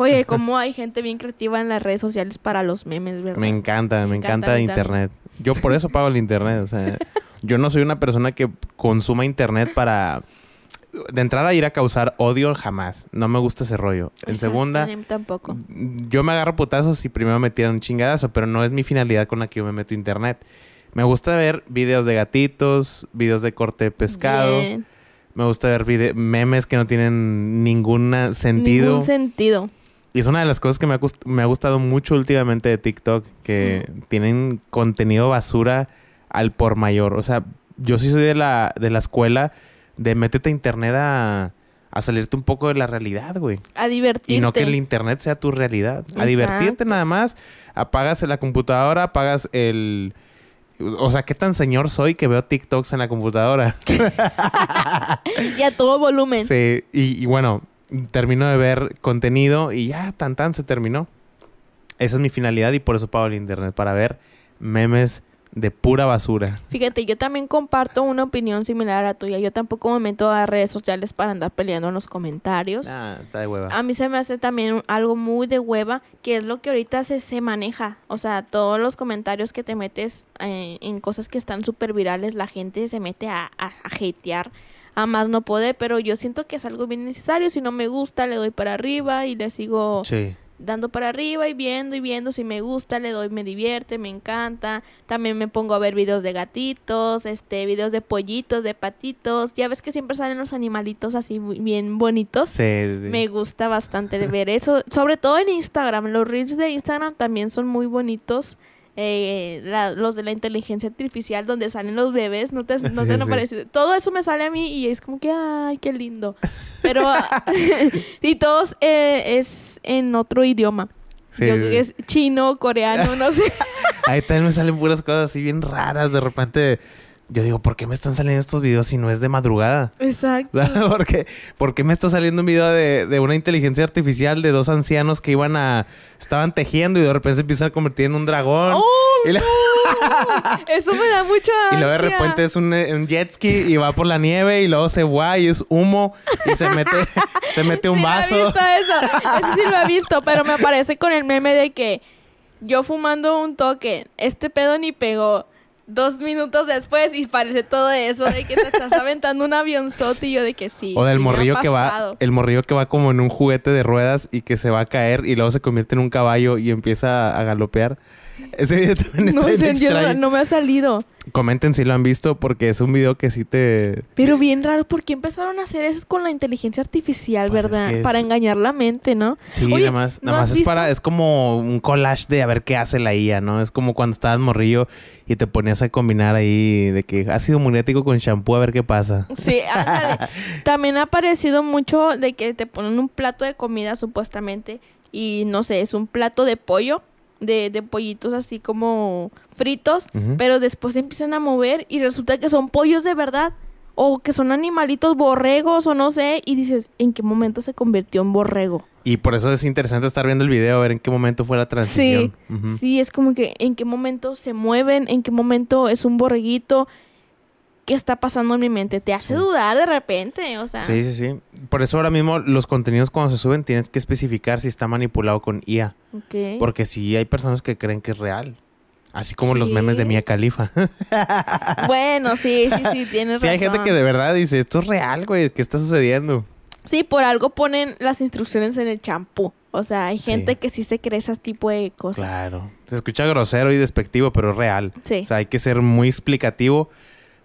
Oye, cómo hay gente bien creativa en las redes sociales para los memes, ¿verdad? Me encanta, me, encanta, internet. Yo por eso pago el internet, o sea, yo no soy una persona que consuma internet para de entrada ir a causar odio jamás. No me gusta ese rollo. En segunda, Yo me agarro putazos y primero me tiran un chingadazo, pero no es mi finalidad con la que yo me meto internet. Me gusta ver videos de gatitos, videos de corte de pescado. Me gusta ver memes que no tienen ningún sentido. Ningún sentido. Y es una de las cosas que me ha, me ha gustado mucho últimamente de TikTok, que tienen contenido basura al por mayor. O sea, yo sí soy de la, de la escuela de métete a internet a, a salirte un poco de la realidad, güey. A divertirte. Y no que el internet sea tu realidad. A divertirte nada más. Apagas la computadora, apagas el... O sea, ¿qué tan señor soy que veo TikToks en la computadora? y a todo volumen. Sí, y bueno, termino de ver contenido y ya, tan tan se terminó. Esa es mi finalidad y por eso pago el internet, para ver memes de pura basura. Fíjate, yo también comparto una opinión similar a la tuya. Yo tampoco me meto a redes sociales para andar peleando en los comentarios. Ah, está de hueva. A mí se me hace también algo muy de hueva, que es lo que ahorita se, maneja. O sea, todos los comentarios que te metes eh, en cosas que están súper virales, la gente se mete a, a, a hatear a más no poder, pero yo siento que es algo bien necesario, si no me gusta le doy para arriba y le sigo dando para arriba y viendo y viendo, si me gusta le doy, me divierte, me encanta, también me pongo a ver videos de gatitos, este, videos de pollitos, de patitos, ya ves que siempre salen los animalitos así bien bonitos, me gusta bastante ver eso, sobre todo en Instagram, los reels de Instagram también son muy bonitos. Eh, los de la inteligencia artificial donde salen los bebés, no te, no Todo eso me sale a mí y es como que, ay, qué lindo. Pero, y todos eh, es en otro idioma. es chino, coreano, no sé. Ahí también me salen puras cosas así bien raras. De repente yo digo, ¿por qué me están saliendo estos videos si no es de madrugada? Exacto. ¿Por qué, me está saliendo un video de, una inteligencia artificial de dos ancianos que iban a. estaban tejiendo y de repente se empieza a convertir en un dragón? ¡Oh, Eso me da mucha. Y luego de repente es eh, un, jet ski y va por la nieve y luego se guay y es humo y se mete, se mete un vaso. Lo he visto eso. eso sí lo he visto, pero me aparece con el meme de que yo fumando un token, este pedo ni pegó dos minutos después y parece todo eso de que se estás aventando un avionzote y yo de que sí. O del morrillo que va, el morrillo que va como en un juguete de ruedas y que se va a caer y luego se convierte en un caballo y empieza a galopear. Ese video no, me ha salido. Comenten si lo han visto porque es un video que sí te... Pero bien raro, porque empezaron a hacer eso con la inteligencia artificial, pues ¿verdad? Para engañar la mente, ¿no? Sí, nada más, es para... Es como un collage de a ver qué hace la IA, ¿no? Es como cuando estabas morrillo y te ponías a combinar ahí de que sido muriático con shampoo a ver qué pasa. Sí, también ha parecido mucho de que te ponen un plato de comida supuestamente y no sé, es un plato de pollo de, de pollitos así como fritos, pero después empiezan a mover y resulta que son pollos de verdad o que son animalitos borregos o no sé, y dices, ¿en qué momento se convirtió en borrego? Y por eso es interesante estar viendo el video, a ver en qué momento fue la transición. Sí, sí, es como que en qué momento se mueven, en qué momento es un borreguito, está pasando en mi mente. Te hace dudar de repente, o sea. Sí, sí, sí. Por eso ahora mismo los contenidos cuando se suben tienes que especificar si está manipulado con IA. Porque sí hay personas que creen que es real. Así como los memes de Mia Califa. bueno, sí, sí, sí, tienes sí, hay gente que de verdad dice, esto es real, güey, ¿qué está sucediendo? Sí, por algo ponen las instrucciones en el champú. O sea, hay gente que sí se cree esas tipo de cosas. Claro. Se escucha grosero y despectivo, pero es real. Sí. O sea, hay que ser muy explicativo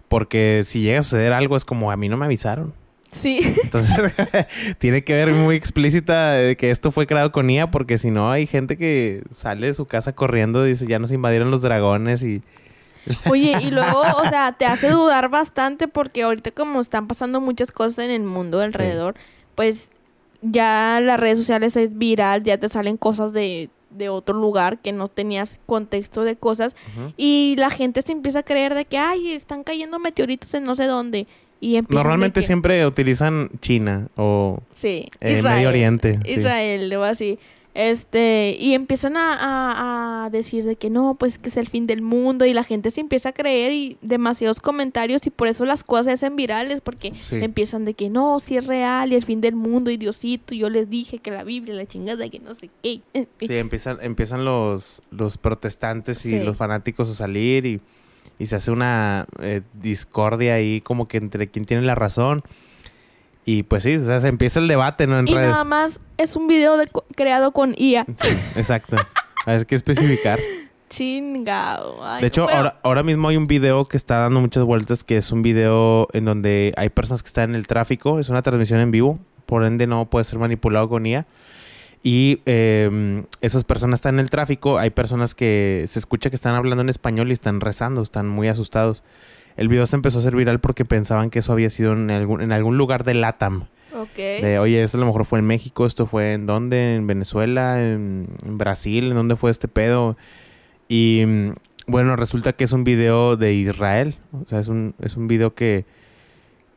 porque si llega a suceder algo, es como a mí no me avisaron. Sí. Entonces, tiene que ver muy explícita de que esto fue creado con IA, porque si no, hay gente que sale de su casa corriendo y dice, ya nos invadieron los dragones y. Oye, y luego, o sea, te hace dudar bastante porque ahorita, como están pasando muchas cosas en el mundo alrededor, pues ya las redes sociales es viral, ya te salen cosas de de otro lugar, que no tenías contexto de cosas, y la gente se empieza a creer de que, ay, están cayendo meteoritos en no sé dónde. Y Normalmente siempre utilizan China o sí, eh, Medio Oriente. Israel o así. Este, y empiezan a, decir de que no, pues que es el fin del mundo y la gente se empieza a creer y demasiados comentarios y por eso las cosas se hacen virales porque empiezan de que no, si es real y el fin del mundo y Diosito, yo les dije que la Biblia, la chingada, y que no sé qué. Sí, empiezan, empiezan los, los protestantes y los fanáticos a salir y, se hace una eh, discordia ahí como que entre quien tiene la razón. Y pues sí, o sea, se empieza el debate, ¿no? y nada más es un video creado con IA. Sí, exacto. Hay que especificar. Chingado. de hecho, ahora, mismo hay un video que está dando muchas vueltas, que es un video en donde hay personas que están en el tráfico, es una transmisión en vivo, por ende no puede ser manipulado con IA. Y em, esas personas están en el tráfico, hay personas que se escucha que están hablando en español y están rezando, están muy asustados el video se empezó a hacer viral porque pensaban que eso había sido en algún, en algún lugar de LATAM. Okay. De, oye, esto a lo mejor fue en México, esto fue en dónde, en Venezuela, en, Brasil, en dónde fue este pedo. Y mm, bueno, resulta que es un video de Israel. O sea, es un, es un video que...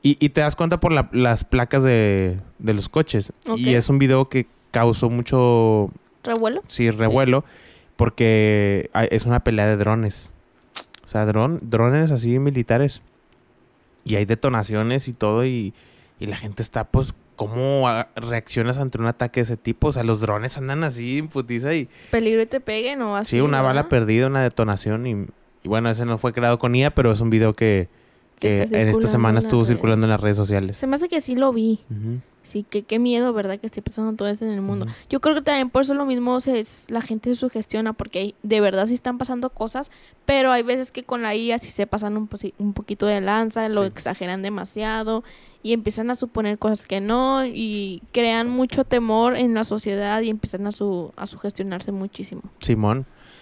Y, te das cuenta por las placas de, los coches. Y es un video que causó mucho... ¿Revuelo? Sí, revuelo. Porque ah, es una pelea de drones. O sea, drones así militares. Y hay detonaciones y todo y, la gente está pues ¿cómo reaccionas ante un ataque de ese tipo? O sea, los drones andan así, putiza y... Peligro y te peguen o así. Sí, una bala perdida, una detonación y, y, bueno, ese no fue creado con IA, pero es un video que, que en esta semana estuvo circulando en las redes sociales. Se me hace que sí lo vi. Sí, que qué miedo, ¿verdad? Que esté pasando todo esto en el mundo. Yo creo que también por eso lo mismo es la gente se sugestiona, porque de verdad sí están pasando cosas, pero hay veces que con la IA sí se pasan un, poquito de lanza, lo exageran demasiado y empiezan a suponer cosas que no y crean mucho temor en la sociedad y empiezan a, a sugestionarse muchísimo. Simón.